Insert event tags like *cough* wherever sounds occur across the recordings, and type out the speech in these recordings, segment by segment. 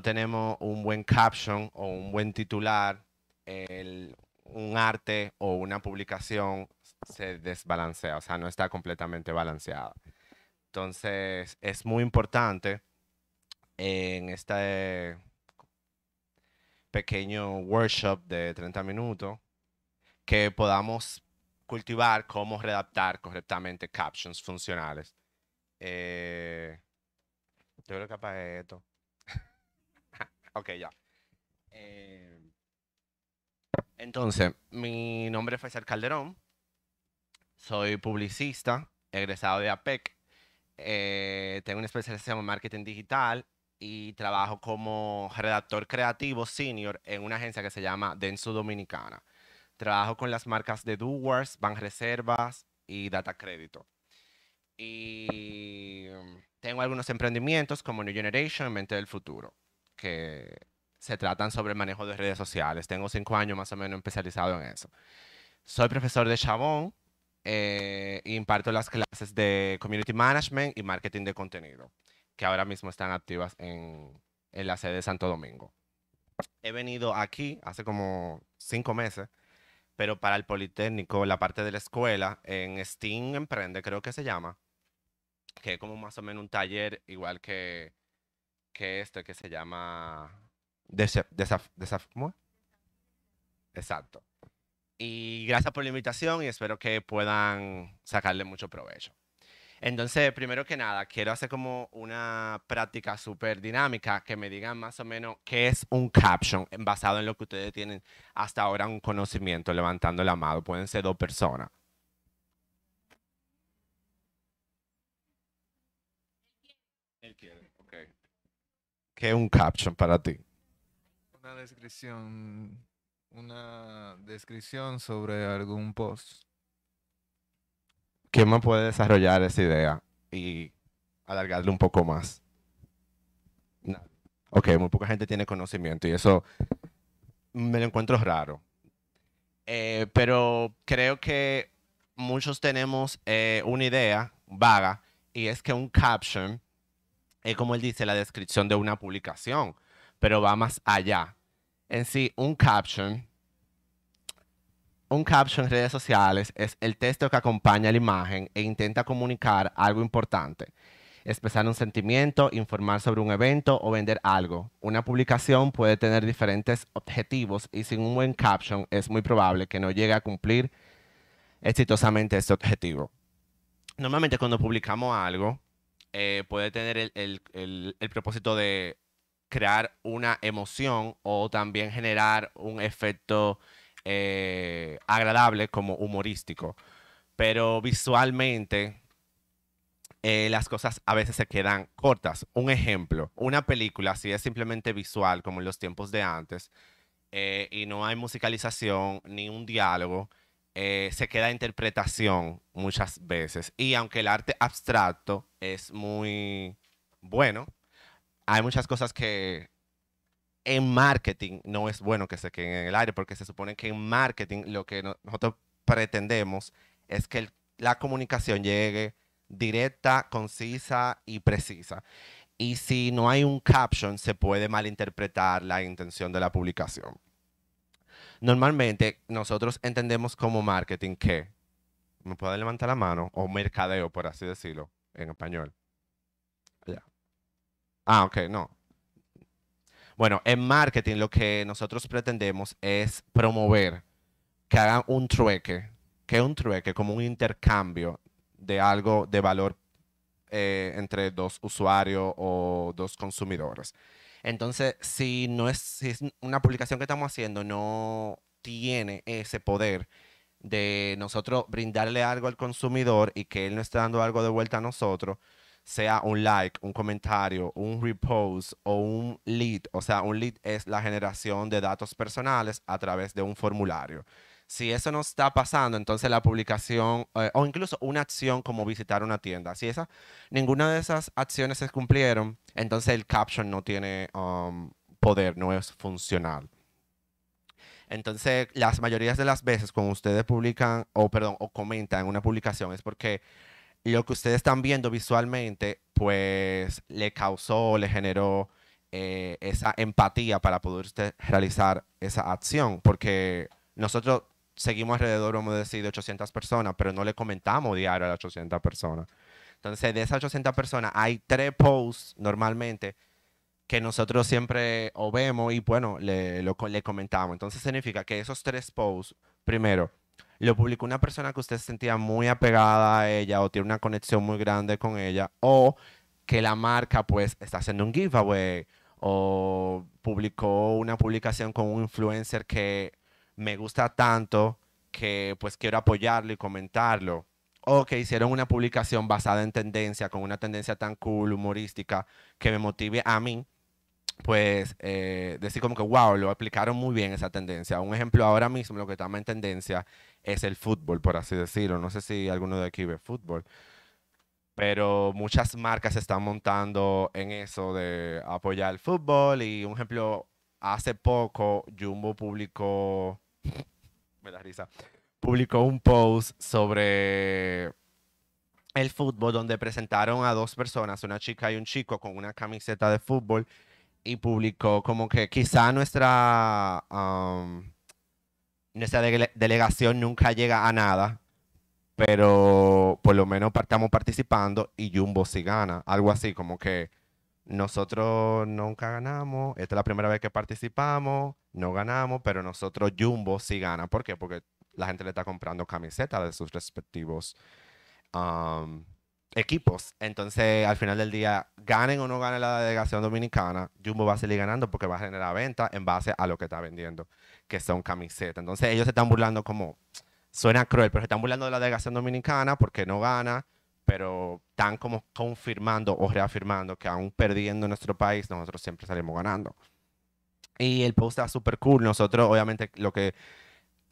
tenemos un buen caption o un buen titular, un arte o una publicación se desbalancea, o sea, no está completamente balanceada. Entonces, es muy importante en este pequeño workshop de 30 minutos que podamos cultivar cómo redactar correctamente captions funcionales. Eh, yo creo que apague esto. Ok, ya. Eh, entonces, mi nombre es Faisal Calderón. Soy publicista, egresado de APEC. Eh, tengo una especialización en marketing digital y trabajo como redactor creativo senior en una agencia que se llama Denso Dominicana. Trabajo con las marcas de Bank Reservas y Data Crédito. Y um, tengo algunos emprendimientos como New Generation, Mente del Futuro que se tratan sobre el manejo de redes sociales. Tengo cinco años más o menos especializado en eso. Soy profesor de Chabón e imparto las clases de Community Management y Marketing de Contenido, que ahora mismo están activas en, en la sede de Santo Domingo. He venido aquí hace como cinco meses, pero para el Politécnico, la parte de la escuela, en Steam Emprende creo que se llama, que es como más o menos un taller igual que que esto que se llama... Desaf Exacto. Y gracias por la invitación y espero que puedan sacarle mucho provecho. Entonces, primero que nada, quiero hacer como una práctica súper dinámica que me digan más o menos qué es un caption basado en lo que ustedes tienen hasta ahora un conocimiento levantando la mano. Pueden ser dos personas. ¿Qué es un caption para ti? Una descripción, una descripción sobre algún post. ¿Quién más puede desarrollar esa idea y alargarle un poco más? Ok, muy poca gente tiene conocimiento y eso me lo encuentro raro. Eh, pero creo que muchos tenemos eh, una idea vaga y es que un caption es como él dice, la descripción de una publicación, pero va más allá. En sí, un caption, un caption en redes sociales es el texto que acompaña la imagen e intenta comunicar algo importante, expresar un sentimiento, informar sobre un evento o vender algo. Una publicación puede tener diferentes objetivos y sin un buen caption es muy probable que no llegue a cumplir exitosamente ese objetivo. Normalmente cuando publicamos algo, eh, puede tener el, propósito de crear una emoción o también generar un efecto eh, agradable como humorístico. Pero visualmente eh, las cosas a veces se quedan cortas. Un ejemplo, una película si es simplemente visual como en los tiempos de antes y no hay musicalización ni un diálogo, eh, se queda interpretación muchas veces. Y aunque el arte abstracto es muy bueno, hay muchas cosas que en marketing no es bueno que se queden en el aire, porque se supone que en marketing lo que nosotros pretendemos es que la comunicación llegue directa, concisa y precisa. Y si no hay un caption, se puede malinterpretar la intención de la publicación. Normalmente nosotros entendemos como marketing que, me puede levantar la mano, o mercadeo, por así decirlo, en español. Ah, ok, no. Bueno, en marketing lo que nosotros pretendemos es promover que hagan un trueque, que un trueque como un intercambio de algo de valor eh, entre dos usuarios o dos consumidores. Entonces, si no es, una publicación que estamos haciendo, no tiene ese poder de nosotros brindarle algo al consumidor y que él no esté dando algo de vuelta a nosotros, sea un like, un comentario, un repost o un lead. O sea, un lead es la generación de datos personales a través de un formulario. Si eso no está pasando, entonces la publicación eh, o incluso una acción como visitar una tienda. Si esa, ninguna de esas acciones se cumplieron, entonces el caption no tiene um, poder, no es funcional. Entonces, las mayorías de las veces cuando ustedes publican o, perdón, o comentan en una publicación es porque lo que ustedes están viendo visualmente, pues le causó, le generó eh, esa empatía para poder usted realizar esa acción. Porque nosotros seguimos alrededor, vamos a decir, de 800 personas, pero no le comentamos diario a las 800 personas. Entonces, de esas 800 personas, hay tres posts normalmente que nosotros siempre o vemos y, bueno, le, comentamos. Entonces, significa que esos tres posts, primero, lo publicó una persona que usted se sentía muy apegada a ella o tiene una conexión muy grande con ella o que la marca pues está haciendo un giveaway o publicó una publicación con un influencer que me gusta tanto que pues quiero apoyarlo y comentarlo. O que hicieron una publicación basada en tendencia, con una tendencia tan cool, humorística, que me motive a mí, pues eh, decir como que, wow, lo aplicaron muy bien esa tendencia. Un ejemplo ahora mismo, lo que estamos en tendencia es el fútbol, por así decirlo. No sé si alguno de aquí ve fútbol pero muchas marcas se están montando en eso de apoyar el fútbol y un ejemplo, hace poco Jumbo publicó me da risa. Publicó un post sobre el fútbol donde presentaron a dos personas, una chica y un chico, con una camiseta de fútbol y publicó como que quizá nuestra, um, nuestra delegación nunca llega a nada, pero por lo menos estamos participando y Jumbo sí gana. Algo así como que nosotros nunca ganamos, esta es la primera vez que participamos, no ganamos, pero nosotros Jumbo sí gana. ¿Por qué? Porque la gente le está comprando camisetas de sus respectivos equipos. Entonces, al final del día, ganen o no ganen la delegación dominicana, Jumbo va a seguir ganando porque va a generar venta en base a lo que está vendiendo, que son camisetas. Entonces, ellos se están burlando como, suena cruel, pero se están burlando de la delegación dominicana porque no gana pero tan como confirmando o reafirmando que aún perdiendo nuestro país, nosotros siempre salimos ganando. Y el post está súper cool. Nosotros, obviamente, lo que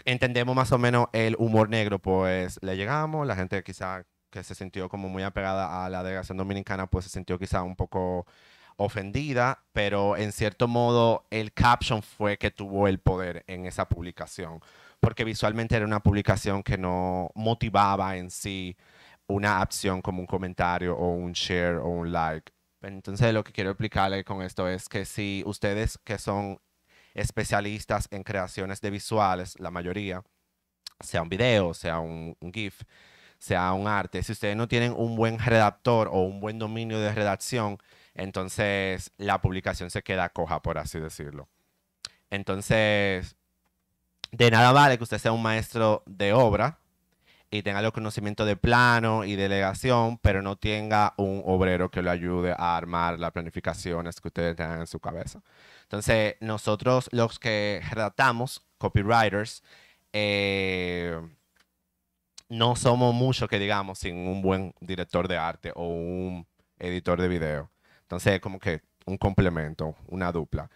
entendemos más o menos el humor negro, pues le llegamos, la gente quizá que se sintió como muy apegada a la delegación dominicana, pues se sintió quizá un poco ofendida, pero en cierto modo el caption fue que tuvo el poder en esa publicación, porque visualmente era una publicación que no motivaba en sí una acción como un comentario o un share o un like. Entonces lo que quiero explicarle con esto es que si ustedes que son especialistas en creaciones de visuales, la mayoría, sea un video, sea un, un GIF, sea un arte, si ustedes no tienen un buen redactor o un buen dominio de redacción, entonces la publicación se queda coja, por así decirlo. Entonces, de nada vale que usted sea un maestro de obra, y tenga los conocimientos de plano y delegación, pero no tenga un obrero que lo ayude a armar las planificaciones que ustedes tengan en su cabeza. Entonces, nosotros los que redactamos, copywriters, eh, no somos muchos que digamos sin un buen director de arte o un editor de video. Entonces, como que un complemento, una dupla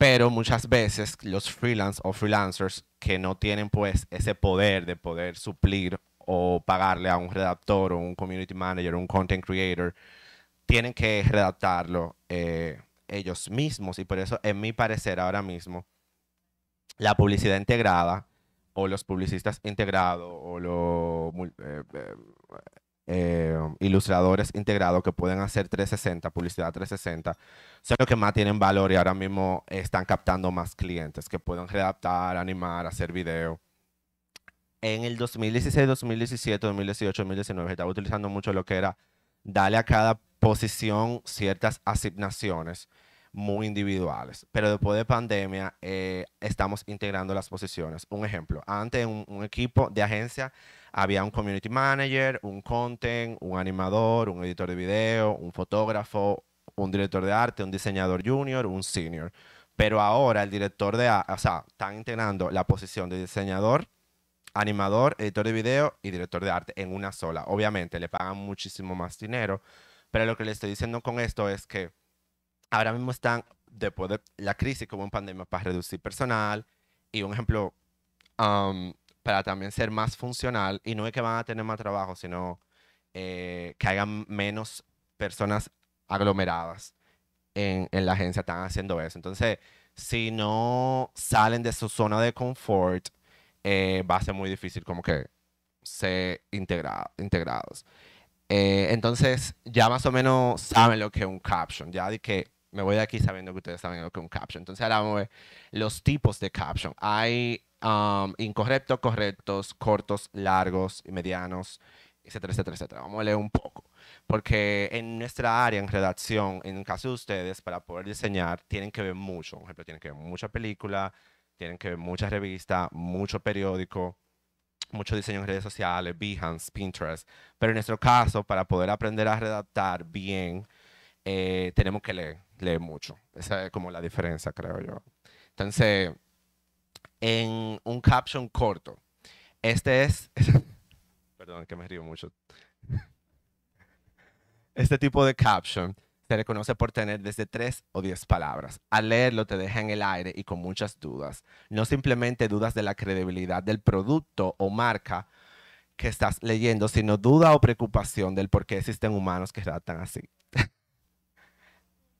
pero muchas veces los freelance o freelancers que no tienen pues ese poder de poder suplir o pagarle a un redactor o un community manager o un content creator, tienen que redactarlo eh, ellos mismos y por eso en mi parecer ahora mismo la publicidad integrada o los publicistas integrados o los eh, ilustradores integrados que pueden hacer 360, publicidad 360, son los que más tienen valor y ahora mismo están captando más clientes que pueden redactar, animar, hacer video. En el 2016, 2017, 2018, 2019 estaba utilizando mucho lo que era darle a cada posición ciertas asignaciones muy individuales. Pero después de pandemia eh, estamos integrando las posiciones. Un ejemplo, antes un equipo de agencia había un community manager, un content, un animador, un editor de video, un fotógrafo, un director de arte, un diseñador junior, un senior. Pero ahora el director de arte, o sea, están integrando la posición de diseñador, animador, editor de video y director de arte en una sola. Obviamente le pagan muchísimo más dinero, pero lo que le estoy diciendo con esto es que ahora mismo están, después de la crisis como en pandemia, para reducir personal. Y un ejemplo, um, para también ser más funcional y no es que van a tener más trabajo, sino eh, que hagan menos personas aglomeradas en, la agencia, están haciendo eso. Entonces, si no salen de su zona de confort, eh, va a ser muy difícil como que ser integrados. Eh, entonces, ya más o menos saben lo que es un caption. Ya de que me voy de aquí sabiendo que ustedes saben lo que es un caption. Entonces, ahora vamos a ver los tipos de caption. Hay um, incorrectos, correctos, cortos, largos medianos, etcétera, etcétera, etcétera. Vamos a leer un poco. Porque en nuestra área, en redacción, en el caso de ustedes, para poder diseñar, tienen que ver mucho. Por ejemplo, tienen que ver mucha película, tienen que ver muchas revista mucho periódico, mucho diseño en redes sociales, Behance, Pinterest. Pero en nuestro caso, para poder aprender a redactar bien, eh, tenemos que leer, leer mucho. Esa es como la diferencia, creo yo. Entonces, en un caption corto. Este es... *laughs* Perdón, que me río mucho. Este tipo de caption se reconoce por tener desde tres o diez palabras. Al leerlo te deja en el aire y con muchas dudas. No simplemente dudas de la credibilidad del producto o marca que estás leyendo, sino duda o preocupación del por qué existen humanos que tratan así. *laughs*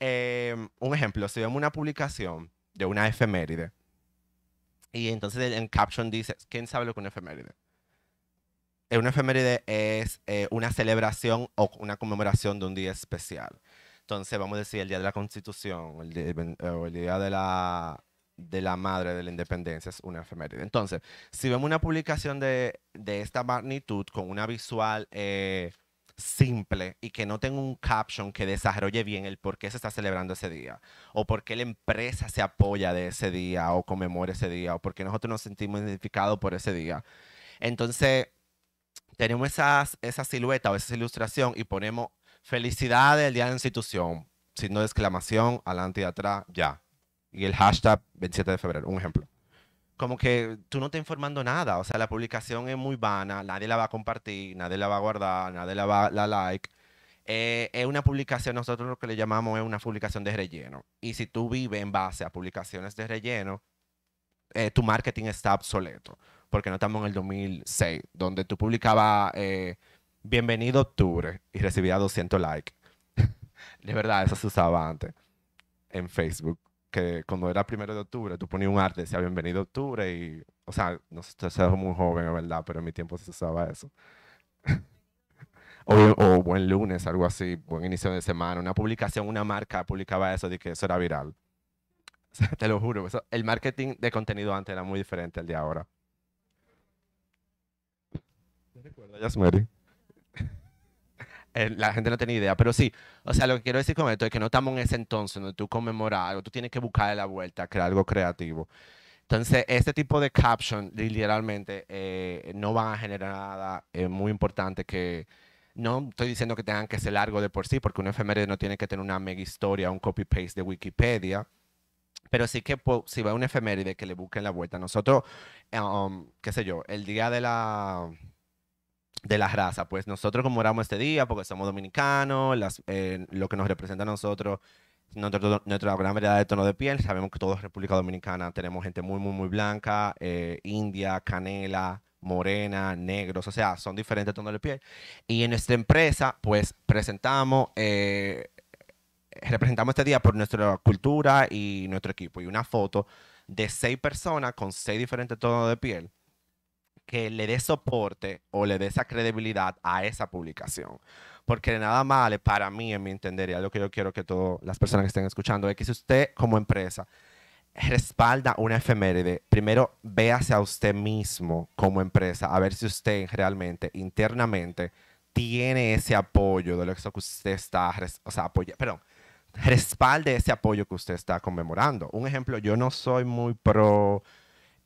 Em, un ejemplo, si vemos una publicación de una efeméride y entonces en caption dice, ¿quién sabe lo que es una efeméride? Eh, una efeméride es eh, una celebración o una conmemoración de un día especial. Entonces vamos a decir el Día de la Constitución el día, o el Día de la, de la Madre de la Independencia es una efeméride. Entonces, si vemos una publicación de, de esta magnitud con una visual... Eh, simple y que no tenga un caption que desarrolle bien el por qué se está celebrando ese día, o por qué la empresa se apoya de ese día, o conmemora ese día, o por qué nosotros nos sentimos identificados por ese día. Entonces, tenemos esas, esa silueta o esa ilustración y ponemos felicidades del día de la institución, signo de exclamación, adelante y atrás, ya. Y el hashtag 27 de febrero, un ejemplo como que tú no estás informando nada. O sea, la publicación es muy vana, nadie la va a compartir, nadie la va a guardar, nadie la va a la like. Eh, es una publicación, nosotros lo que le llamamos es una publicación de relleno. Y si tú vives en base a publicaciones de relleno, eh, tu marketing está obsoleto, porque no estamos en el 2006, donde tú publicabas eh, Bienvenido Octubre y recibía 200 likes. *laughs* de verdad, eso se usaba antes en Facebook que cuando era primero de octubre, tú ponías un arte, decía bienvenido octubre y, o sea, no sé, te muy joven, ¿verdad? Pero en mi tiempo se usaba eso. *laughs* o, buen lunes, algo así, buen inicio de semana, una publicación, una marca publicaba eso de que eso era viral. *laughs* te lo juro, el marketing de contenido antes era muy diferente al de ahora. ¿Te recuerdas, Yasmeri? Eh, la gente no tiene idea, pero sí, o sea, lo que quiero decir con esto es que no estamos en ese entonces donde tú conmemoras algo, tú tienes que buscarle la vuelta, crear algo creativo. Entonces, este tipo de caption literalmente eh, no van a generar nada eh, muy importante que... No estoy diciendo que tengan que ser largo de por sí, porque un efeméride no tiene que tener una mega historia, un copy-paste de Wikipedia, pero sí que pues, si va un efeméride que le busquen la vuelta. Nosotros, um, qué sé yo, el día de la de la raza. Pues nosotros conmemoramos este día porque somos dominicanos, eh, lo que nos representa a nosotros, nuestro, nuestra gran variedad de tono de piel. Sabemos que todos República Dominicana tenemos gente muy, muy, muy blanca, eh, india, canela, morena, negros, o sea, son diferentes tonos de piel. Y en nuestra empresa, pues presentamos, eh, representamos este día por nuestra cultura y nuestro equipo. Y una foto de seis personas con seis diferentes tonos de piel que le dé soporte o le dé esa credibilidad a esa publicación. Porque nada más, para mí, en mi entender, y que yo quiero que todas las personas que estén escuchando, es que si usted como empresa respalda una efeméride, primero véase a usted mismo como empresa, a ver si usted realmente internamente tiene ese apoyo de lo que usted está, o sea, perdón, respalde ese apoyo que usted está conmemorando. Un ejemplo, yo no soy muy pro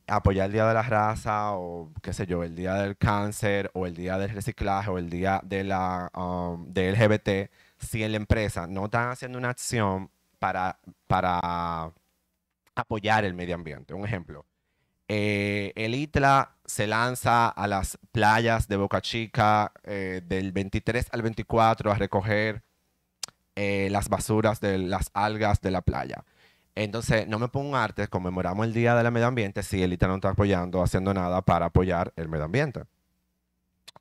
apoyar el Día de la Raza o qué sé yo, el Día del Cáncer o el Día del Reciclaje o el Día de la um, LGBT, si en la empresa no están haciendo una acción para, apoyar el medio ambiente. Un ejemplo, eh, el ITLA se lanza a las playas de Boca Chica eh, del 23 al 24 a recoger eh, las basuras de las algas de la playa. Entonces, no me pongo un arte, conmemoramos el Día del Medio Ambiente si el ITA no está apoyando, haciendo nada para apoyar el medio ambiente.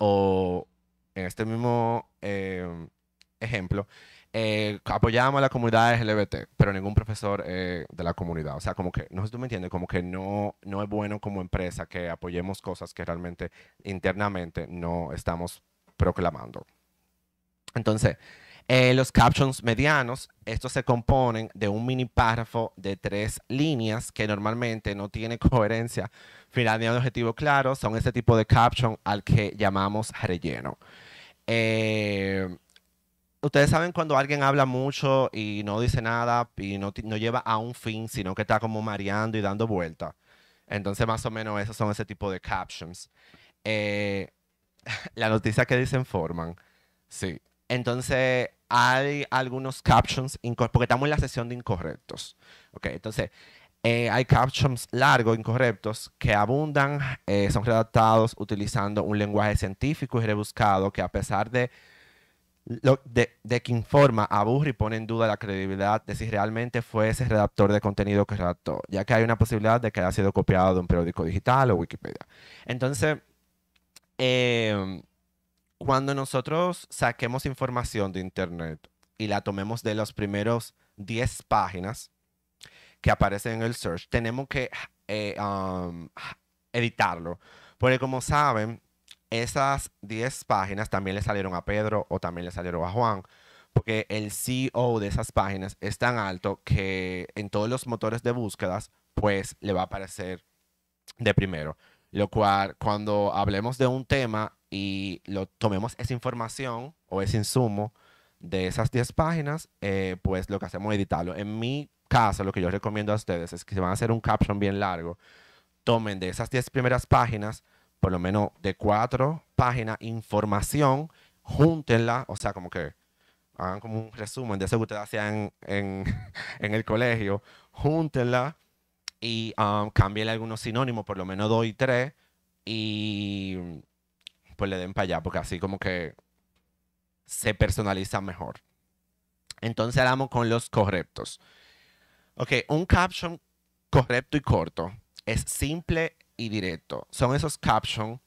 O en este mismo eh, ejemplo, eh, apoyamos a la comunidad LGBT, pero ningún profesor eh, de la comunidad. O sea, como que, no sé si tú me entiendes, como que no, no es bueno como empresa que apoyemos cosas que realmente internamente no estamos proclamando. Entonces, eh, los captions medianos, estos se componen de un mini párrafo de tres líneas que normalmente no tiene *laughs* coherencia final ni objetivo claro. Son ese tipo de captions al que llamamos relleno. Eh, ustedes saben cuando alguien habla mucho y no dice nada y no, lleva a un fin, sino que está como mareando y dando vuelta. Entonces, más o menos, esos son ese tipo de captions. Eh, *laughs* la noticia que dicen forman. Sí, entonces, hay algunos captions, porque estamos en la sesión de incorrectos. Ok, entonces, eh, hay captions largos, incorrectos, que abundan, eh, son redactados utilizando un lenguaje científico y rebuscado que a pesar de, de, que informa, aburre y pone en duda la credibilidad de si realmente fue ese redactor de contenido que redactó, ya que hay una posibilidad de que haya sido copiado de un periódico digital o Wikipedia. Entonces, em, cuando nosotros saquemos información de Internet y la tomemos de los primeros 10 páginas que aparecen en el search, tenemos que eh, um, editarlo. Porque como saben, esas 10 páginas también le salieron a Pedro o también le salieron a Juan. Porque el CEO de esas páginas es tan alto que en todos los motores de búsquedas, pues le va a aparecer de primero. Lo cual, cuando hablemos de un tema, y lo, tomemos esa información o ese insumo de esas 10 páginas, eh, pues lo que hacemos es editarlo. En mi caso, lo que yo recomiendo a ustedes es que si van a hacer un caption bien largo, tomen de esas 10 primeras páginas, por lo menos de 4 páginas, información, júntenla, o sea, como que hagan como un resumen de eso que ustedes hacían en, en, *laughs* el colegio, júntenla y um, cámbienle algunos sinónimos, por lo menos y 3 y pues le den para allá, porque así como que se personaliza mejor. Entonces hablamos con los correctos. Ok, un caption correcto y corto es simple y directo. Son esos captions,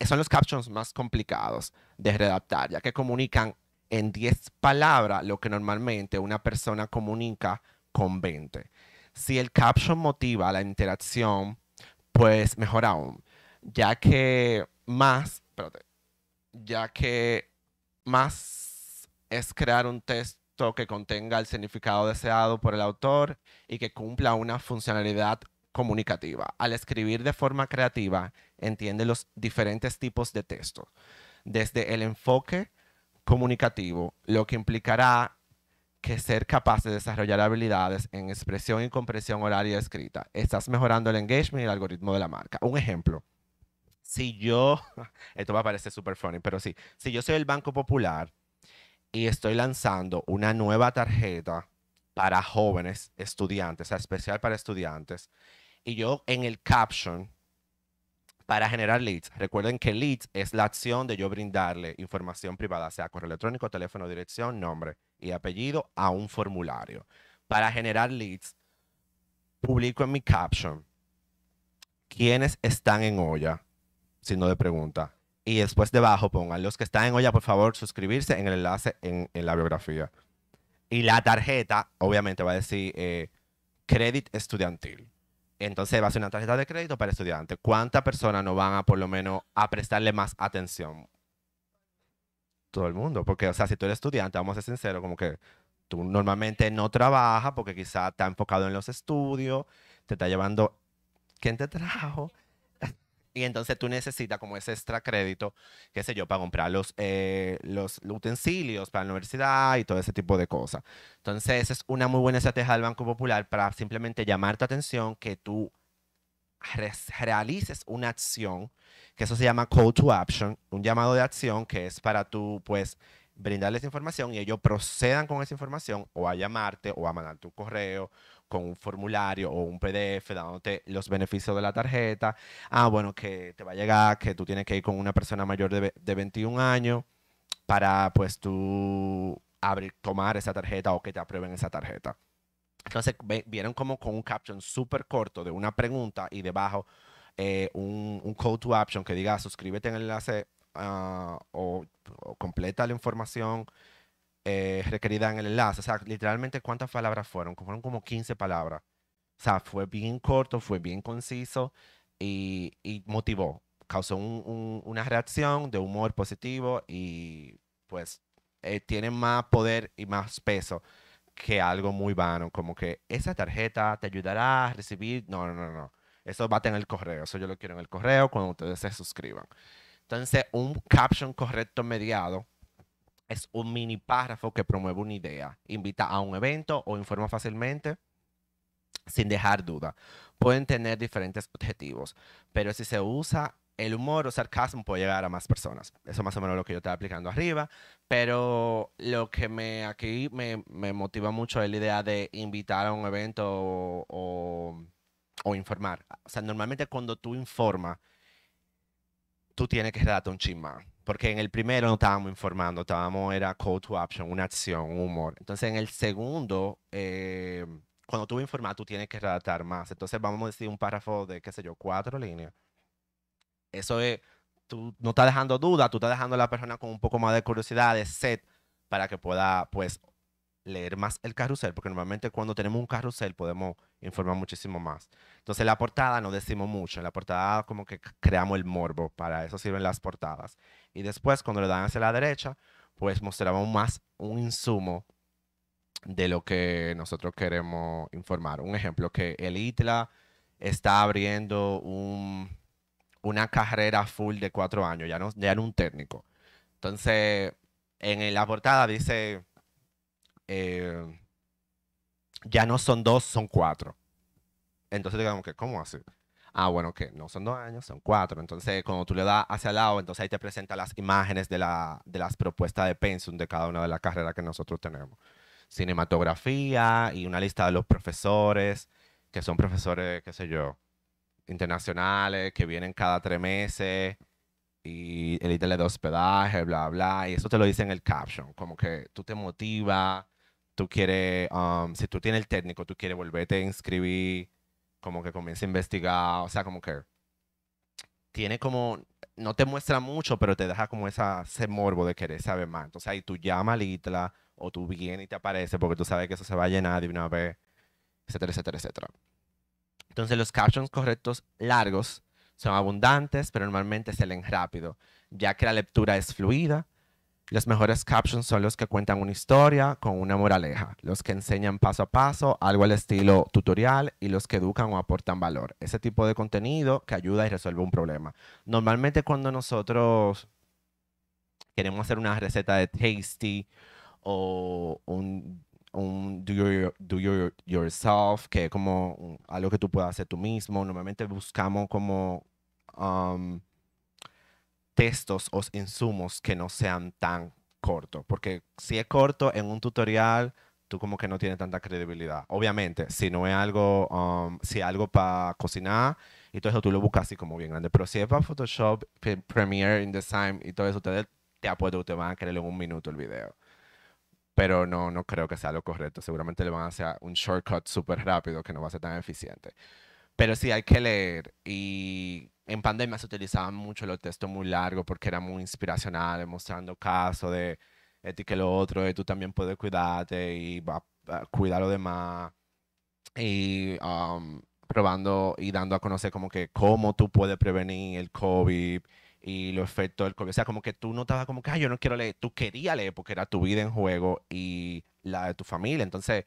son los captions más complicados de redactar, ya que comunican en 10 palabras lo que normalmente una persona comunica con 20. Si el caption motiva la interacción, pues mejor aún, ya que más ya que más es crear un texto que contenga el significado deseado por el autor y que cumpla una funcionalidad comunicativa. Al escribir de forma creativa, entiende los diferentes tipos de texto, desde el enfoque comunicativo, lo que implicará que ser capaz de desarrollar habilidades en expresión y comprensión horaria escrita. Estás mejorando el engagement y el algoritmo de la marca. Un ejemplo, si yo, *laughs* esto me parece súper funny, pero sí, si yo soy el Banco Popular y estoy lanzando una nueva tarjeta para jóvenes estudiantes, o sea, especial para estudiantes, y yo en el caption para generar leads. Recuerden que leads es la acción de yo brindarle información privada, sea correo electrónico, teléfono, dirección, nombre y apellido a un formulario. Para generar leads, publico en mi caption quienes están en olla, signo de pregunta. Y después debajo pongan, los que están en olla, por favor, suscribirse en el enlace en, la biografía. Y la tarjeta, obviamente, va a decir eh, crédito estudiantil. Entonces va a ser una tarjeta de crédito para estudiante ¿Cuántas personas no van a, por lo menos, a prestarle más atención? Todo el mundo. Porque, o sea, si tú eres estudiante, vamos a ser sinceros, como que tú normalmente no trabajas porque quizá está enfocado en los estudios, te está llevando... ¿Quién te trajo? Y entonces tú necesitas como ese extra crédito, qué sé yo, para comprar los, eh, los utensilios para la universidad y todo ese tipo de cosas. Entonces es una muy buena estrategia del Banco Popular para simplemente llamar tu atención que tú realices una acción, que eso se llama call to action, un llamado de acción que es para tú, pues, brindarles información y ellos procedan con esa información o a llamarte o a mandar tu correo con un formulario o un PDF dándote los beneficios de la tarjeta. Ah, bueno, que te va a llegar, que tú tienes que ir con una persona mayor de, 21 años para pues tú abrir, tomar esa tarjeta o que te aprueben esa tarjeta. Entonces vieron como con un caption súper corto de una pregunta y debajo eh, un, un, call to action que diga suscríbete en el enlace ah, o completa la información eh, requerida en el enlace. O sea, literalmente, ¿cuántas palabras fueron? Fueron como 15 palabras. O sea, fue bien corto, fue bien conciso y, motivó. Causó una reacción de humor positivo y pues eh, tiene más poder y más peso que algo muy vano, como que esa tarjeta te ayudará a recibir. No, no, no, no. Eso va en el correo. Eso yo lo quiero en el correo cuando ustedes se suscriban. Entonces, un caption correcto mediado es un mini párrafo que promueve una idea, invita a un evento o informa fácilmente sin dejar duda. Pueden tener diferentes objetivos, pero si se usa el humor o sarcasmo puede llegar a más personas. Eso más o menos lo que yo estaba aplicando arriba, pero lo que me aquí me, motiva mucho es la idea de invitar a un evento o, informar. O sea, normalmente cuando tú informas, tú tienes que darte un chisme porque en el primero no estábamos informando, estábamos, era call to action, una acción, un humor. Entonces, en el segundo, eh, cuando tú informas, tú tienes que redactar más. Entonces, vamos a decir un párrafo de, qué sé yo, cuatro líneas. Eso es, tú no estás dejando duda, tú estás dejando a la persona con un poco más de curiosidad, de set, para que pueda, pues, leer más el carrusel, porque normalmente cuando tenemos un carrusel podemos informar muchísimo más. Entonces, la portada no decimos mucho, en la portada como que creamos el morbo, para eso sirven las portadas. Y después, cuando le dan hacia la derecha, pues mostramos más un insumo de lo que nosotros queremos informar. Un ejemplo, que el ITLA está abriendo una carrera full de cuatro años, ya no, ya un técnico. Entonces, en la portada dice eh, ya no son dos, son cuatro. Entonces, digamos que, ¿cómo así? Ah, bueno, que no son dos años, son cuatro. Entonces, cuando tú le das hacia el lado, entonces ahí te presenta las imágenes de, la, de las propuestas de pensum de cada una de las carreras que nosotros tenemos. Cinematografía y una lista de los profesores, que son profesores, qué sé yo, internacionales, que vienen cada tres meses y el ítem de hospedaje, bla, bla. Y eso te lo dice en el caption, como que tú te motivas tú quieres, um, si tú tienes el técnico, tú quieres volverte a inscribir, como que comienza a investigar, o sea, como que tiene como, no te muestra mucho, pero te deja como esa, ese morbo de querer saber más. Entonces ahí tú llama a ITLA o tú vienes y te aparece porque tú sabes que eso se va a llenar de una vez, etcétera, etcétera, etcétera. Entonces los captions correctos largos son abundantes, pero normalmente se leen rápido, ya que la lectura es fluida los mejores captions son los que cuentan una historia con una moraleja, los que enseñan paso a paso, algo al estilo tutorial y los que educan o aportan valor. Ese tipo de contenido que ayuda y resuelve un problema. Normalmente cuando nosotros queremos hacer una receta de tasty o un, do, your, yourself, que es como algo que tú puedas hacer tú mismo, normalmente buscamos como... Um, textos o insumos que no sean tan cortos, porque si es corto en un tutorial, tú como que no tienes tanta credibilidad. Obviamente, si no es algo, um, si algo para cocinar y todo eso, tú lo buscas así como bien grande. Pero si es para Photoshop, Premiere, InDesign y todo eso, ustedes te apuesto te van a querer en un minuto el video. Pero no, no creo que sea lo correcto. Seguramente le van a hacer un shortcut súper rápido que no va a ser tan eficiente. Pero sí hay que leer y en pandemia se utilizaban mucho los textos muy largos porque era muy inspiracional, mostrando casos de este que lo otro, de tú también puedes cuidarte y ah, cuidar a los demás. Y probando y dando a conocer como que cómo tú puedes prevenir el COVID y los efectos del COVID. O sea, como que tú no como que, yo no quiero leer. Tú querías leer porque era tu vida en juego y la de tu familia. Entonces,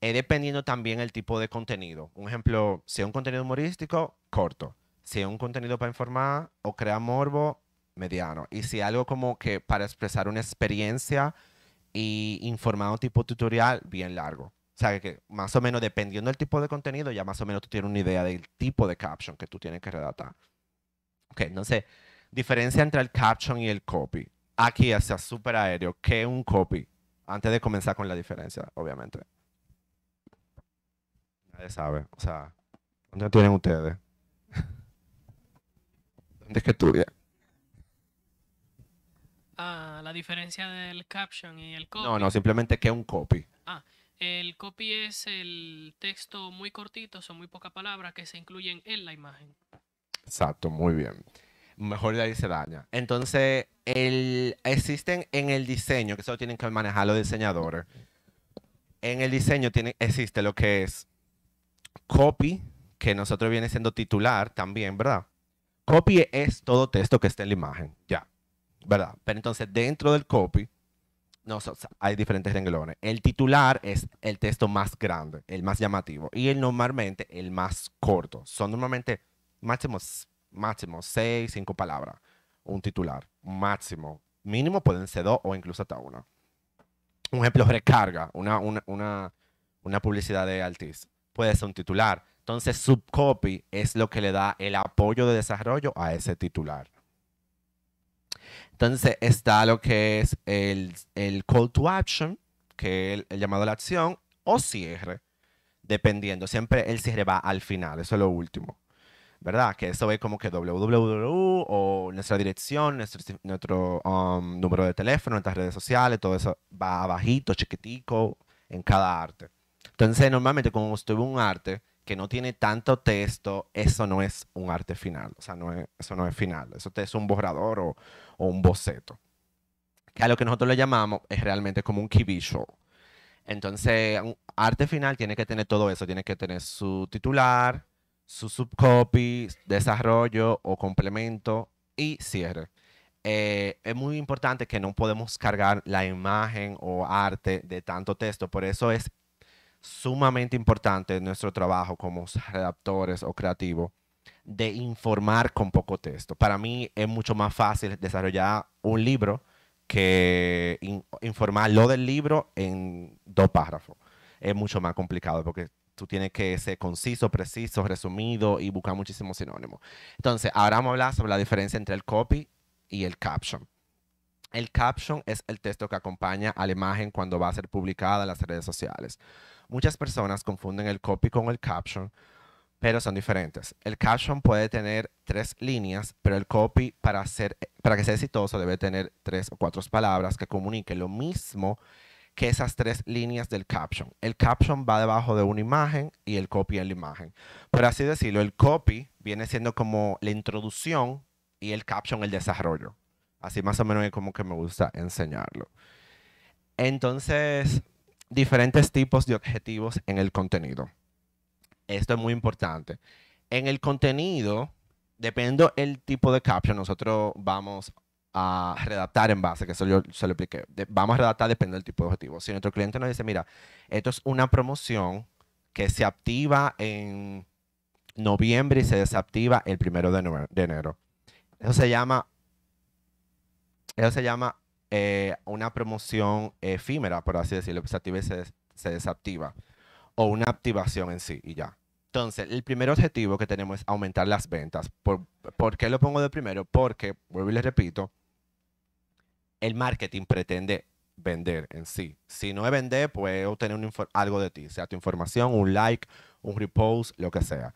es dependiendo también el tipo de contenido. Un ejemplo, si es un contenido humorístico, corto si es un contenido para informar o crear morbo, mediano. Y si algo como que para expresar una experiencia y informar un tipo tutorial, bien largo. O sea, que más o menos dependiendo del tipo de contenido, ya más o menos tú tienes una idea del tipo de caption que tú tienes que redactar. Ok, entonces, diferencia entre el caption y el copy. Aquí, sea, súper aéreo, ¿qué es un copy? Antes de comenzar con la diferencia, obviamente. Nadie sabe. O sea, ¿dónde tienen ustedes? que estudia. Ah, la diferencia del caption y el copy. No, no, simplemente que es un copy. Ah, el copy es el texto muy cortito, son muy pocas palabras que se incluyen en la imagen. Exacto, muy bien. Mejor de ahí se daña. Entonces, el, existen en el diseño, que eso tienen que manejar los diseñadores. En el diseño tiene, existe lo que es copy, que nosotros viene siendo titular también, ¿verdad? Copy es todo texto que está en la imagen, ya, ¿verdad? Pero entonces dentro del copy hay diferentes renglones. El titular es el texto más grande, el más llamativo, y el normalmente el más corto. Son normalmente máximo, máximo seis, cinco palabras, un titular, máximo. Mínimo pueden ser dos o incluso hasta una. Un ejemplo, recarga, una, una, una, una publicidad de Altis Puede ser un titular, entonces, subcopy es lo que le da el apoyo de desarrollo a ese titular. Entonces, está lo que es el, call to action, que es el, llamado a la acción, o cierre, dependiendo. Siempre el cierre va al final, eso es lo último. ¿Verdad? Que eso es como que www o nuestra dirección, nuestro, um, número de teléfono, nuestras redes sociales, todo eso va bajito, chiquitico, en cada arte. Entonces, normalmente, como usted ve un arte, que no tiene tanto texto, eso no es un arte final. O sea, no eso no es final. Eso es un borrador o, un boceto. Que a lo que nosotros le llamamos es realmente como un key Entonces, un arte final tiene que tener todo eso. Tiene que tener su titular, su subcopy, desarrollo o complemento y cierre. Eh, es muy importante que no podemos cargar la imagen o arte de tanto texto. Por eso es sumamente importante en nuestro trabajo como redactores o creativos de informar con poco texto. Para mí es mucho más fácil desarrollar un libro que informar lo del libro en dos párrafos. Es mucho más complicado porque tú tienes que ser conciso, preciso, resumido y buscar muchísimos sinónimos. Entonces, ahora vamos a hablar sobre la diferencia entre el copy y el caption. El caption es el texto que acompaña a la imagen cuando va a ser publicada en las redes sociales. Muchas personas confunden el copy con el caption, pero son diferentes. El caption puede tener tres líneas, pero el copy para, ser, para que sea exitoso debe tener tres o cuatro palabras que comuniquen lo mismo que esas tres líneas del caption. El caption va debajo de una imagen y el copy en la imagen. Por así decirlo, el copy viene siendo como la introducción y el caption el desarrollo. Así más o menos es como que me gusta enseñarlo. Entonces, diferentes tipos de objetivos en el contenido. Esto es muy importante. En el contenido, dependiendo el tipo de caption, nosotros vamos a redactar en base, que eso yo se lo expliqué. vamos a redactar dependiendo del tipo de objetivo. Si nuestro cliente nos dice, mira, esto es una promoción que se activa en noviembre y se desactiva el primero de enero. Eso se llama, eso se llama eh, una promoción efímera, por así decirlo, pues se activa y se, desactiva, o una activación en sí y ya. Entonces, el primer objetivo que tenemos es aumentar las ventas. ¿Por, qué lo pongo de primero? Porque, vuelvo y les repito, el marketing pretende vender en sí. Si no es vender, pues obtener algo de ti, sea tu información, un like, un repost, lo que sea.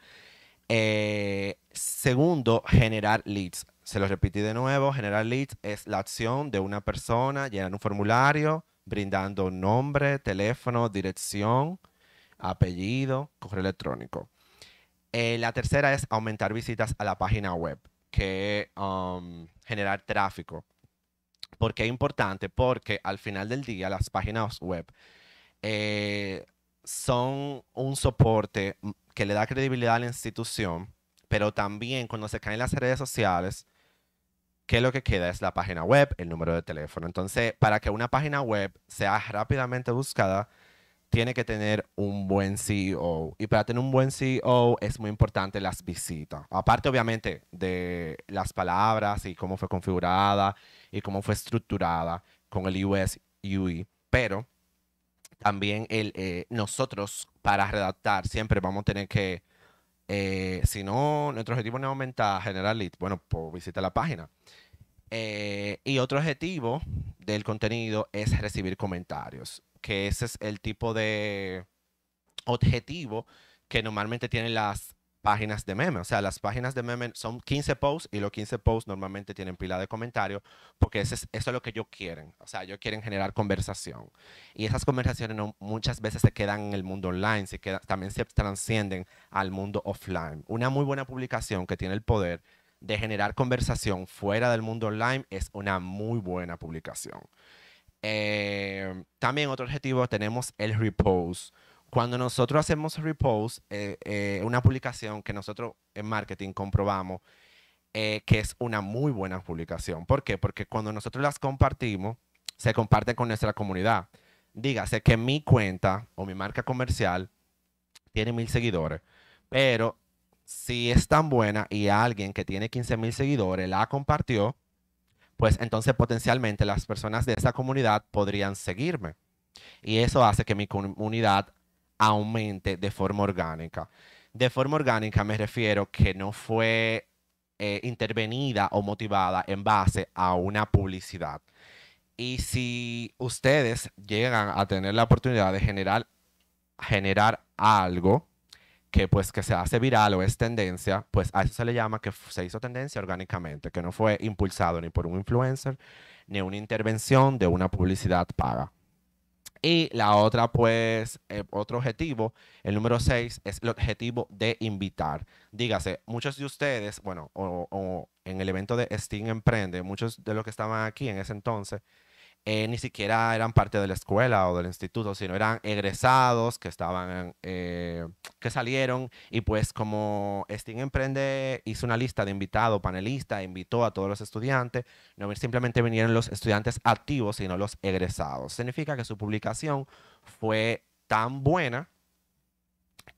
Eh, segundo, generar leads se lo repetí de nuevo, generar leads es la acción de una persona llenar un formulario brindando nombre, teléfono, dirección, apellido, correo electrónico. Eh, la tercera es aumentar visitas a la página web, que es um, generar tráfico. ¿Por qué es importante? Porque al final del día las páginas web eh, son un soporte mm, que le da credibilidad a la institución, pero también cuando se caen las redes sociales, que lo que queda es la página web, el número de teléfono. Entonces, para que una página web sea rápidamente buscada, tiene que tener un buen CEO. Y para tener un buen CEO es muy importante las visitas. Aparte, obviamente, de las palabras y cómo fue configurada y cómo fue estructurada con el US UI. E. Pero también eh, nosotros para redactar siempre vamos a tener que eh, si no, nuestro objetivo no aumentar, generar leads, bueno, pues visita la página. Eh, y otro objetivo del contenido es recibir comentarios, que ese es el tipo de objetivo que normalmente tienen las páginas de meme. O sea, las páginas de meme son 15 posts y los 15 posts normalmente tienen pila de comentarios porque eso es, eso lo que ellos quieren. O sea, ellos quieren generar conversación. Y esas conversaciones muchas veces se quedan en el mundo online, se también se transcienden al mundo offline. Una muy buena publicación que tiene el poder de generar conversación fuera del mundo online es una muy buena publicación. Eh, también otro objetivo tenemos el repose cuando nosotros hacemos repost, eh, eh, una publicación que nosotros en marketing comprobamos eh, que es una muy buena publicación. ¿Por qué? Porque cuando nosotros las compartimos, se comparten con nuestra comunidad. Dígase que mi cuenta o mi marca comercial tiene mil seguidores, pero si es tan buena y alguien que tiene 15 mil seguidores la compartió, pues entonces potencialmente las personas de esa comunidad podrían seguirme. Y eso hace que mi comunidad aumente de forma orgánica. De forma orgánica me refiero que no fue eh, intervenida o motivada en base a una publicidad. Y si ustedes llegan a tener la oportunidad de generar, generar algo que pues que se hace viral o es tendencia, pues a eso se le llama que se hizo tendencia orgánicamente, que no fue impulsado ni por un influencer, ni una intervención de una publicidad paga. Y la otra, pues, eh, otro objetivo, el número seis, es el objetivo de invitar. Dígase, muchos de ustedes, bueno, o, o en el evento de Steam Emprende, muchos de los que estaban aquí en ese entonces, eh, ni siquiera eran parte de la escuela o del instituto, sino eran egresados que estaban, eh, que salieron y pues como Sting Emprende hizo una lista de invitados, panelistas, invitó a todos los estudiantes, no simplemente vinieron los estudiantes activos, sino los egresados. Significa que su publicación fue tan buena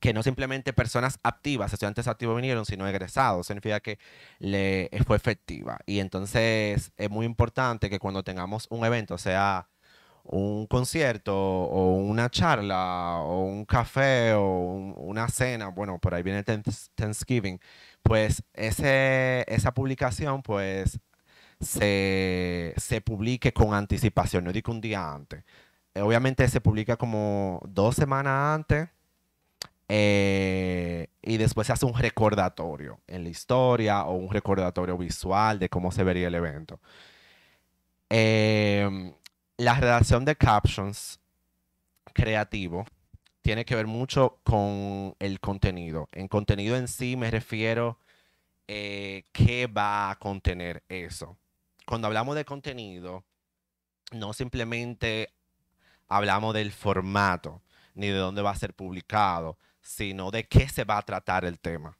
que no simplemente personas activas, estudiantes activos vinieron, sino egresados. Significa que le, eh, fue efectiva. Y entonces es muy importante que cuando tengamos un evento, sea un concierto o una charla o un café o una cena, bueno, por ahí viene Thanksgiving, pues ese, esa publicación pues se, se publique con anticipación, no digo un día antes. Obviamente se publica como dos semanas antes eh, y después se hace un recordatorio en la historia o un recordatorio visual de cómo se vería el evento. Em, la redacción de captions creativo tiene que ver mucho con el contenido. En contenido en sí me refiero eh, qué va a contener eso. Cuando hablamos de contenido, no simplemente hablamos del formato ni de dónde va a ser publicado, sino de qué se va a tratar el tema.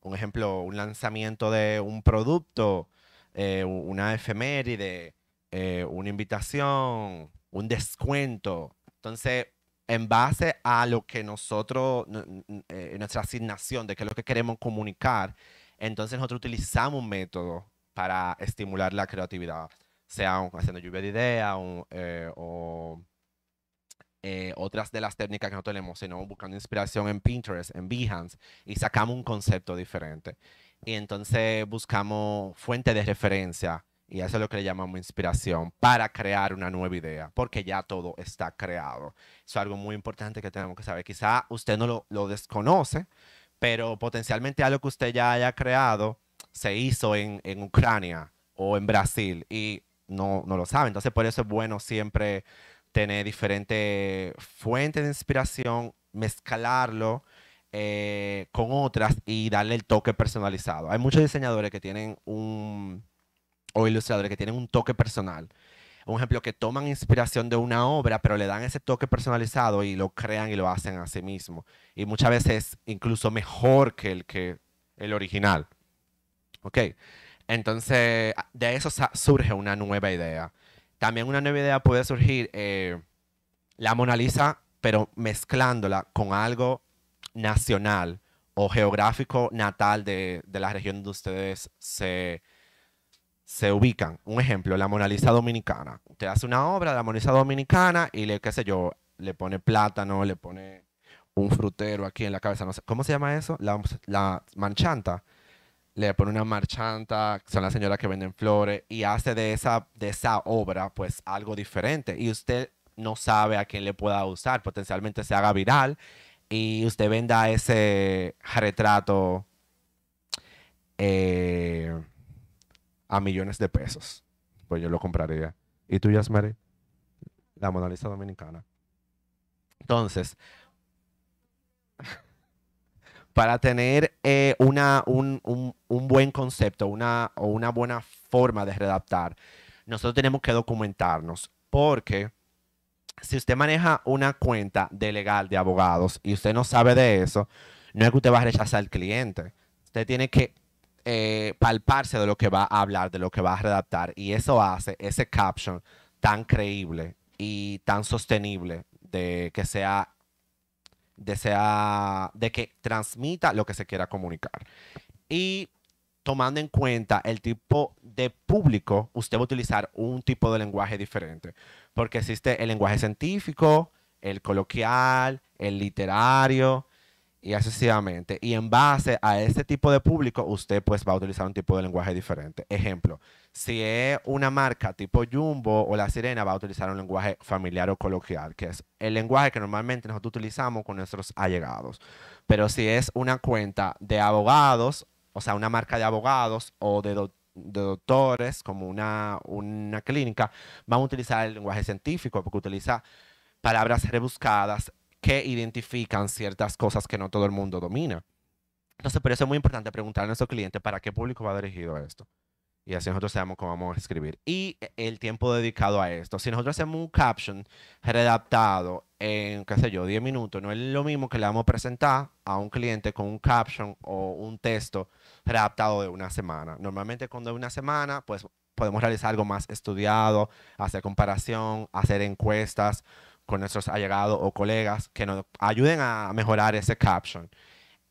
Un ejemplo, un lanzamiento de un producto, eh, una efeméride, eh, una invitación, un descuento. Entonces, en base a lo que nosotros, eh, nuestra asignación de qué es lo que queremos comunicar, entonces nosotros utilizamos un método para estimular la creatividad, sea haciendo lluvia de ideas o eh, otras de las técnicas que no tenemos, sino buscando inspiración en Pinterest, en Behance, y sacamos un concepto diferente. Y entonces buscamos fuente de referencia, y eso es lo que le llamamos inspiración, para crear una nueva idea, porque ya todo está creado. Eso es algo muy importante que tenemos que saber. Quizá usted no lo, desconoce, pero potencialmente algo que usted ya haya creado se hizo en, Ucrania o en Brasil, y no, no lo sabe. Entonces, por eso es bueno siempre tener diferentes fuentes de inspiración, mezclarlo eh, con otras y darle el toque personalizado. Hay muchos diseñadores que tienen un, o ilustradores que tienen un toque personal. Un ejemplo, que toman inspiración de una obra, pero le dan ese toque personalizado y lo crean y lo hacen a sí mismo. Y muchas veces incluso mejor que el, que el original. ¿Ok? Entonces, de eso surge una nueva idea. También una nueva idea puede surgir eh, la Mona Lisa, pero mezclándola con algo nacional o geográfico natal de, la región donde ustedes se, se ubican. Un ejemplo, la Mona Lisa dominicana. Usted hace una obra de la Mona Lisa dominicana y le, qué sé yo, le pone plátano, le pone un frutero aquí en la cabeza. No sé, ¿Cómo se llama eso? La, la manchanta le pone una marchanta, son las señoras que venden flores, y hace de esa, de esa obra pues algo diferente. Y usted no sabe a quién le pueda usar, potencialmente se haga viral y usted venda ese retrato eh, a millones de pesos. Pues yo lo compraría. ¿Y tú, Yasmari? La Mona Lisa Dominicana. Entonces, para tener eh, un, buen concepto una, o una buena forma de redactar, nosotros tenemos que documentarnos porque si usted maneja una cuenta de legal de abogados y usted no sabe de eso, no es que usted va a rechazar al cliente. Usted tiene que eh, palparse de lo que va a hablar, de lo que va a redactar y eso hace ese caption tan creíble y tan sostenible de que sea desea de que transmita lo que se quiera comunicar. Y tomando en cuenta el tipo de público, usted va a utilizar un tipo de lenguaje diferente, porque existe el lenguaje científico, el coloquial, el literario, y excesivamente. Y en base a ese tipo de público, usted pues va a utilizar un tipo de lenguaje diferente. Ejemplo, si es una marca tipo Jumbo o La Sirena, va a utilizar un lenguaje familiar o coloquial, que es el lenguaje que normalmente nosotros utilizamos con nuestros allegados. Pero si es una cuenta de abogados, o sea, una marca de abogados o de doctores, como una, una clínica, va a utilizar el lenguaje científico porque utiliza palabras rebuscadas, que identifican ciertas cosas que no todo el mundo domina. Entonces, por eso es muy importante preguntar a nuestro cliente para qué público va dirigido esto. Y así nosotros sabemos cómo vamos a escribir. Y el tiempo dedicado a esto. Si nosotros hacemos un caption redactado en, qué sé yo, 10 minutos, no es lo mismo que le vamos a presentar a un cliente con un caption o un texto redactado de una semana. Normalmente cuando es una semana, pues podemos realizar algo más estudiado, hacer comparación, hacer encuestas con nuestros allegados o colegas que nos ayuden a mejorar ese caption.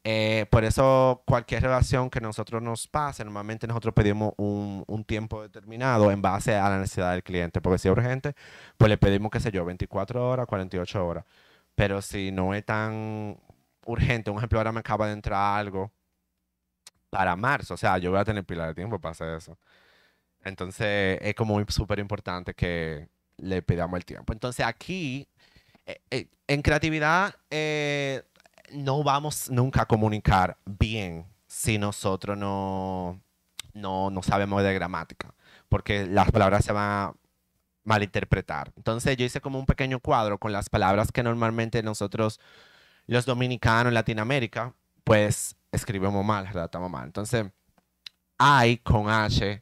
Eh, por eso cualquier relación que nosotros nos pase, normalmente nosotros pedimos un, un, tiempo determinado en base a la necesidad del cliente, porque si es urgente, pues le pedimos, qué sé yo, 24 horas, 48 horas. Pero si no es tan urgente, un ejemplo, ahora me acaba de entrar algo para marzo, o sea, yo voy a tener pila de tiempo para hacer eso. Entonces es como súper importante que le pidamos el tiempo. Entonces aquí, eh, eh, en creatividad, eh, no vamos nunca a comunicar bien si nosotros no, no, no sabemos de gramática, porque las palabras se van a malinterpretar. Entonces yo hice como un pequeño cuadro con las palabras que normalmente nosotros, los dominicanos en Latinoamérica, pues escribimos mal, redactamos mal. Entonces, hay con H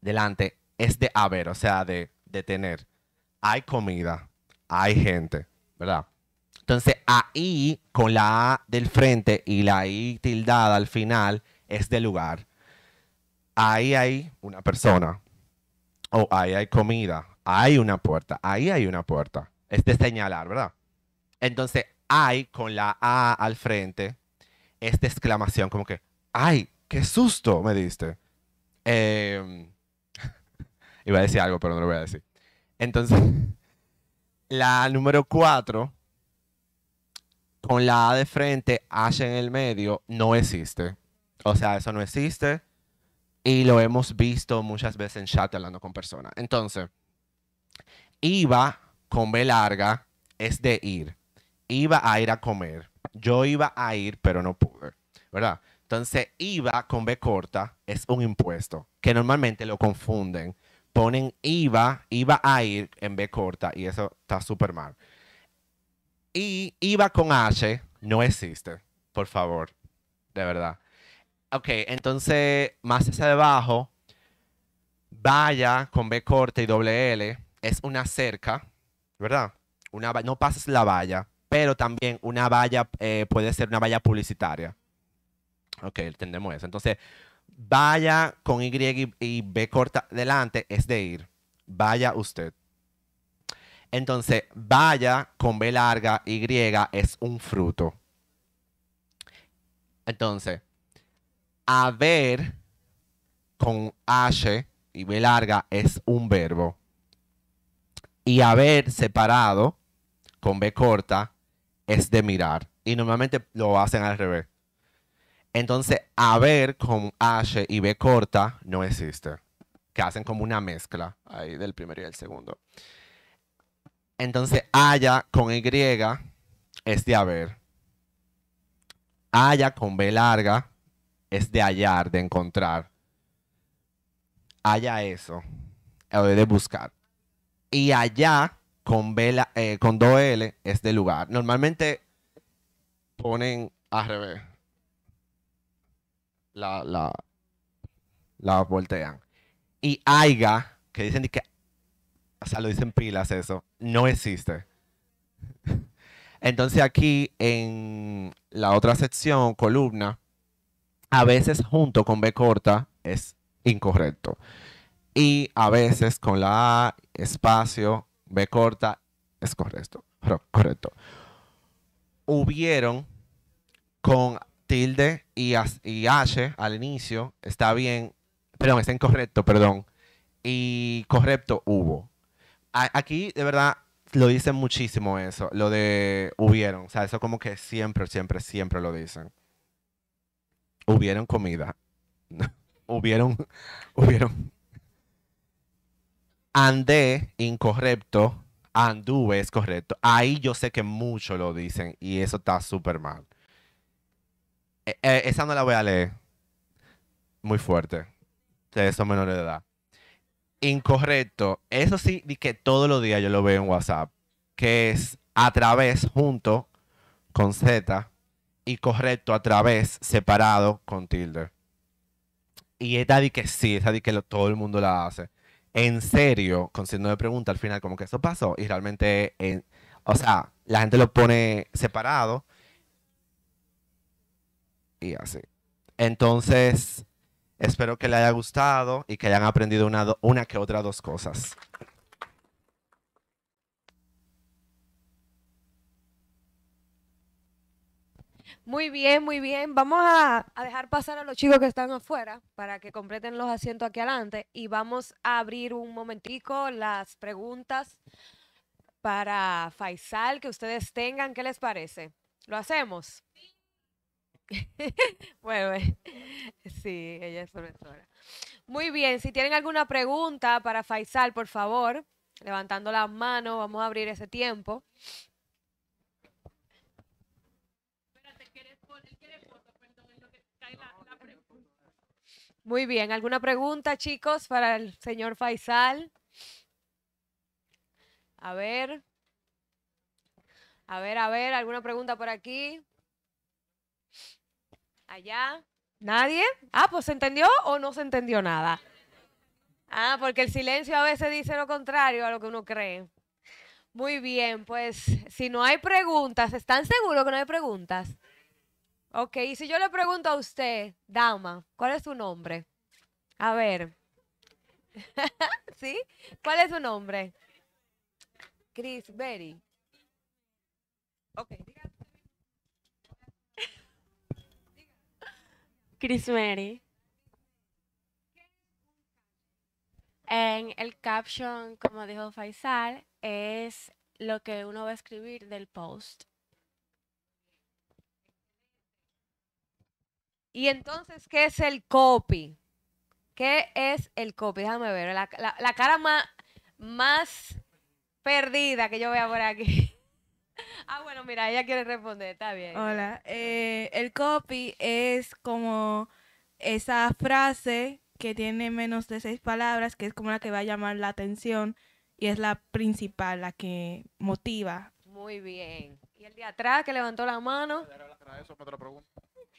delante es de haber, o sea, de de tener. Hay comida, hay gente, ¿verdad? Entonces, ahí con la A del frente y la I tildada al final es de lugar. Ahí hay una persona. O ahí hay comida. Hay una puerta. Ahí hay una puerta. Es de señalar, ¿verdad? Entonces, hay con la A al frente esta exclamación como que, ay, qué susto me diste. Eh, Iba a decir algo, pero no lo voy a decir. Entonces, la número 4, con la A de frente, H en el medio, no existe. O sea, eso no existe. Y lo hemos visto muchas veces en chat hablando con personas. Entonces, iba con B larga es de ir. Iba a ir a comer. Yo iba a ir, pero no pude. ¿Verdad? Entonces, iba con B corta es un impuesto que normalmente lo confunden ponen IVA, IVA a ir en B corta y eso está súper mal. Y IVA con H no existe, por favor, de verdad. Ok, entonces más hacia abajo, VALLA con B corta y doble L, es una cerca, ¿verdad? Una, no pases la valla, pero también una valla eh, puede ser una valla publicitaria. Ok, entendemos eso. Entonces, Vaya con Y y B corta delante es de ir. Vaya usted. Entonces, vaya con B larga, Y es un fruto. Entonces, haber con H y B larga es un verbo. Y haber separado con B corta es de mirar. Y normalmente lo hacen al revés. Entonces, haber con H y B corta no existe. Que hacen como una mezcla ahí del primero y del segundo. Entonces, haya con Y es de haber. Haya con B larga es de hallar, de encontrar. Haya eso, de buscar. Y allá con, B, eh, con l es de lugar. Normalmente ponen al revés la, la, la voltean. Y Aiga, que dicen que, o sea, lo dicen pilas eso, no existe. *laughs* Entonces aquí en la otra sección, columna, a veces junto con B corta es incorrecto. Y a veces con la A, espacio, B corta es correcto. Correcto. Hubieron con tilde y, H al inicio está bien, perdón, está incorrecto, perdón, y correcto hubo. aquí, de verdad, lo dicen muchísimo eso, lo de hubieron, o sea, eso como que siempre, siempre, siempre lo dicen. Hubieron comida. *laughs* hubieron, *laughs* hubieron. Andé, incorrecto. Anduve es correcto. Ahí yo sé que mucho lo dicen y eso está súper mal. Eh, eh, esa no la voy a leer. Muy fuerte. de esos menores de edad. Incorrecto. Eso sí, di que todos los días yo lo veo en WhatsApp. Que es a través junto con Z y correcto a través separado con tilde. Y esta di que sí, esta di que todo el mundo la hace. En serio, con signo de pregunta al final, como que eso pasó. Y realmente, eh, o sea, la gente lo pone separado y así. Entonces, espero que les haya gustado y que hayan aprendido una, que otra dos cosas. Muy bien, muy bien. Vamos a, a, dejar pasar a los chicos que están afuera para que completen los asientos aquí adelante y vamos a abrir un momentico las preguntas para Faisal que ustedes tengan. ¿Qué les parece? ¿Lo hacemos? Sí. *laughs* Eh, ella Muy bien, si tienen alguna pregunta para Faisal, por favor, levantando la mano, vamos a abrir ese tiempo. Muy bien, ¿alguna pregunta, chicos, para el señor Faisal? A ver. A ver, a ver, ¿alguna pregunta por aquí? allá, nadie. Ah, pues se entendió o no se entendió nada. Ah, porque el silencio a veces dice lo contrario a lo que uno cree. Muy bien, pues si no hay preguntas, ¿están seguros que no hay preguntas? Ok, y si yo le pregunto a usted, dama, ¿cuál es su nombre? A ver. *laughs* ¿Sí? ¿Cuál es su nombre? Chris Berry. Ok. Chris Mary. En el caption, como dijo Faisal, es lo que uno va a escribir del post. Y entonces, ¿qué es el copy? ¿Qué es el copy? Déjame ver, la, cara más, más perdida que yo vea por aquí. *laughs* *laughs* Ah, bueno, mira, ella quiere responder, está bien. Hola. Eh, el copy es como esa frase que tiene menos de seis palabras, que es como la que va a llamar la atención y es la principal, la que motiva. Muy bien. ¿Y el de atrás que levantó la mano? Eso,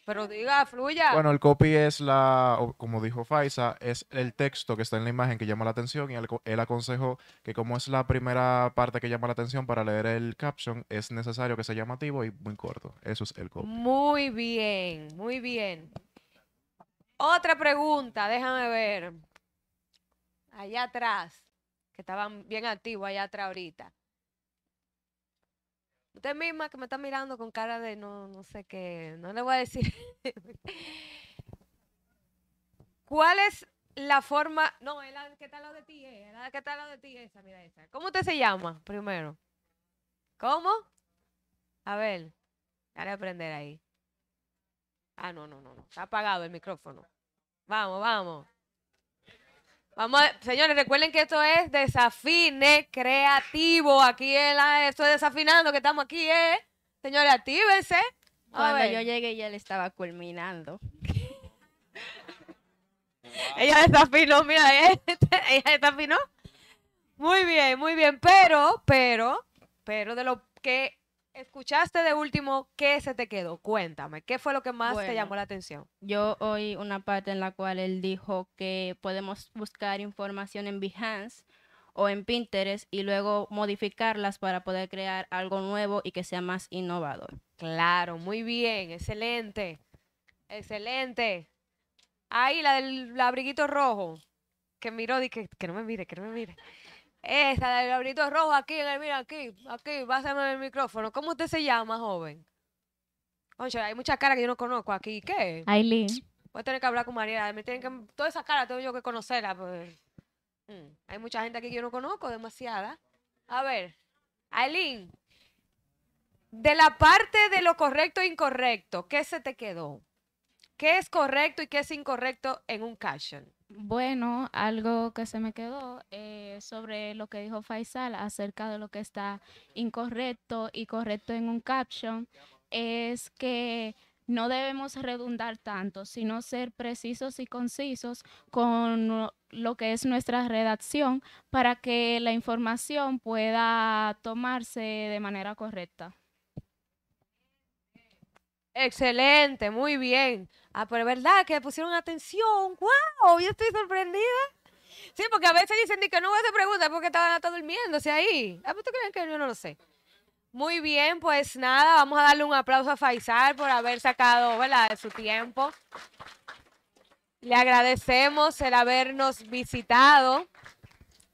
pero diga, fluya. Bueno, el copy es la, como dijo Faisa, es el texto que está en la imagen que llama la atención y él, aconsejó que como es la primera parte que llama la atención para leer el caption, es necesario que sea llamativo y muy corto. Eso es el copy. Muy bien, muy bien. Otra pregunta, déjame ver. Allá atrás, que estaban bien activos allá atrás ahorita. Usted misma que me está mirando con cara de no, no sé qué, no le voy a decir. *laughs* ¿Cuál es la forma? No, es la que está de ti, es la de ti, esa, mira esa. ¿Cómo usted se llama primero? ¿Cómo? A ver, dale a aprender ahí. Ah, no, no, no, no. Está apagado el micrófono. Vamos, vamos. Vamos señores, recuerden que esto es Desafine Creativo. Aquí en la, estoy desafinando que estamos aquí, ¿eh? Señores, actívense. A Cuando yo llegué ya le estaba culminando. *laughs* Ella desafinó, mira, ¿eh? *laughs* ella desafinó. Muy bien, muy bien, pero, pero, pero de lo que escuchaste de último, ¿qué se te quedó? Cuéntame, ¿qué fue lo que más te llamó la atención? Yo oí una parte en la cual él dijo que podemos buscar información en Behance o en Pinterest y luego modificarlas para poder crear algo nuevo y que sea más innovador. Claro, muy bien, excelente, excelente. Ahí la del abriguito rojo, que miró, y que no me mire, que no me mire. Esa, del abrito rojo aquí, mira, aquí, aquí, básame el micrófono. ¿Cómo usted se llama, joven? Oye, hay muchas cara que yo no conozco aquí. ¿Qué? Aileen. Voy a tener que hablar con María Me tienen que, todas esas cara, tengo yo que conocerla. Pues. Mm, hay mucha gente aquí que yo no conozco, demasiada. A ver, Aileen, de la parte de lo correcto e incorrecto, ¿qué se te quedó? ¿Qué es correcto y qué es incorrecto en un caption? Bueno, algo que se me quedó. Eh eh, sobre lo que dijo Faisal acerca de lo que está incorrecto y correcto en un caption es que no debemos redundar tanto, sino ser precisos y concisos con lo que es nuestra redacción para que la información pueda tomarse de manera correcta. Excelente, muy bien. Ah, pero verdad que pusieron atención. ¡Wow! Yo estoy sorprendida. Sí, porque a veces dicen que no voy a hacer preguntas porque estaba está durmiéndose ahí. ¿A ah, pues, creen que yo no lo sé? Muy bien, pues nada, vamos a darle un aplauso a Faisal por haber sacado su tiempo. Le agradecemos el habernos visitado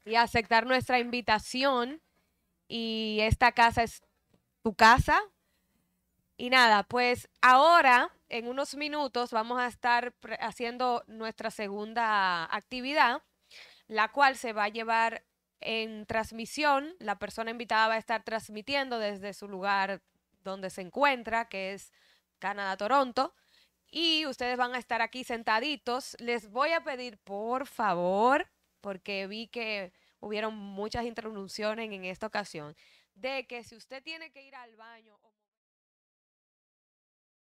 y aceptar nuestra invitación. Y esta casa es tu casa. Y nada, pues ahora en unos minutos vamos a estar haciendo nuestra segunda actividad la cual se va a llevar en transmisión. La persona invitada va a estar transmitiendo desde su lugar donde se encuentra, que es Canadá, Toronto. Y ustedes van a estar aquí sentaditos. Les voy a pedir, por favor, porque vi que hubieron muchas interrupciones en esta ocasión, de que si usted tiene que ir al baño...